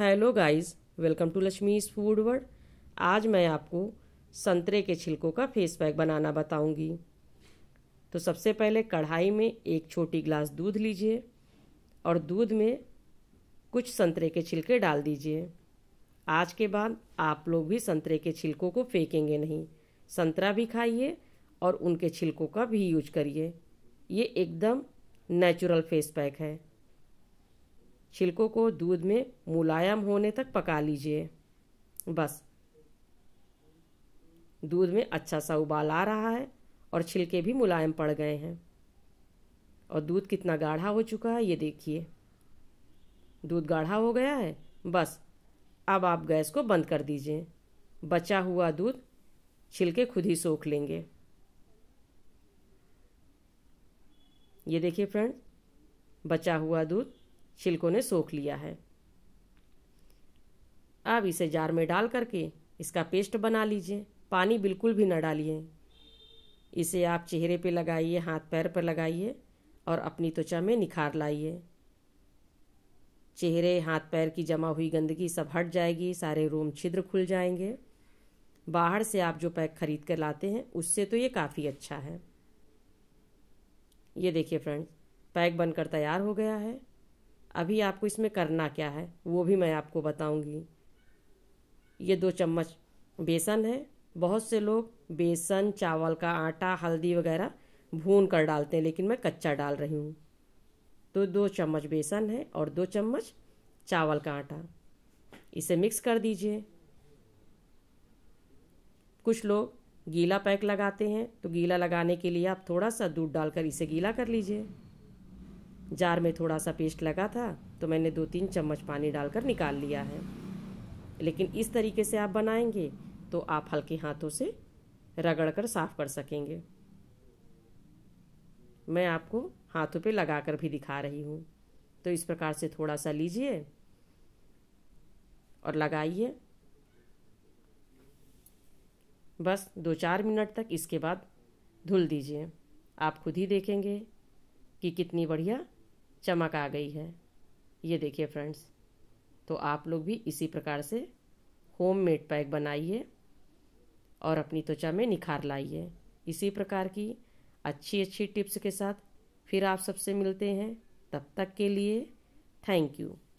hello guys welcome to Lakshmi's food world आज मैं आपको संतरे के छिलकों का फेस पैक बनाना बताऊंगी तो सबसे पहले कढ़ाई में एक छोटी ग्लास दूध लीजिए और दूध में कुछ संतरे के छिलके डाल दीजिए आज के बाद आप लोग भी संतरे के छिलकों को फेंकेंगे नहीं संतरा भी खाइए और उनके छिलकों का भी यूज करिए ये एकदम नेचुरल फेस पैक है छिलकों को दूध में मुलायम होने तक पका लीजिए बस दूध में अच्छा सा उबाल आ रहा है और छिलके भी मुलायम पड़ गए हैं और दूध कितना गाढ़ा हो चुका है ये देखिए दूध गाढ़ा हो गया है बस अब आप गैस को बंद कर दीजिए बचा हुआ दूध छिलके खुद ही सोख लेंगे ये देखिए फ्रेंड बचा हुआ दूध छिलको ने सोख लिया है अब इसे जार में डाल करके इसका पेस्ट बना लीजिए पानी बिल्कुल भी न डालिए इसे आप चेहरे पे लगाइए हाथ पैर पर लगाइए और अपनी त्वचा में निखार लाइए चेहरे हाथ पैर की जमा हुई गंदगी सब हट जाएगी सारे रोम छिद्र खुल जाएंगे बाहर से आप जो पैक खरीद कर लाते हैं उससे तो ये काफ़ी अच्छा है ये देखिए फ्रेंड्स पैक बनकर तैयार हो गया है अभी आपको इसमें करना क्या है वो भी मैं आपको बताऊंगी ये दो चम्मच बेसन है बहुत से लोग बेसन चावल का आटा हल्दी वगैरह भून कर डालते हैं लेकिन मैं कच्चा डाल रही हूँ तो दो चम्मच बेसन है और दो चम्मच चावल का आटा इसे मिक्स कर दीजिए कुछ लोग गीला पैक लगाते हैं तो गीला लगाने के लिए आप थोड़ा सा दूध डालकर इसे गीला कर लीजिए जार में थोड़ा सा पेस्ट लगा था तो मैंने दो तीन चम्मच पानी डालकर निकाल लिया है लेकिन इस तरीके से आप बनाएंगे तो आप हल्के हाथों से रगड़ कर साफ़ कर सकेंगे मैं आपको हाथों पे लगा कर भी दिखा रही हूँ तो इस प्रकार से थोड़ा सा लीजिए और लगाइए बस दो चार मिनट तक इसके बाद धुल दीजिए आप खुद ही देखेंगे कि कितनी बढ़िया चमक आ गई है ये देखिए फ्रेंड्स तो आप लोग भी इसी प्रकार से होम मेड पैक बनाइए और अपनी त्वचा में निखार लाइए इसी प्रकार की अच्छी अच्छी टिप्स के साथ फिर आप सबसे मिलते हैं तब तक के लिए थैंक यू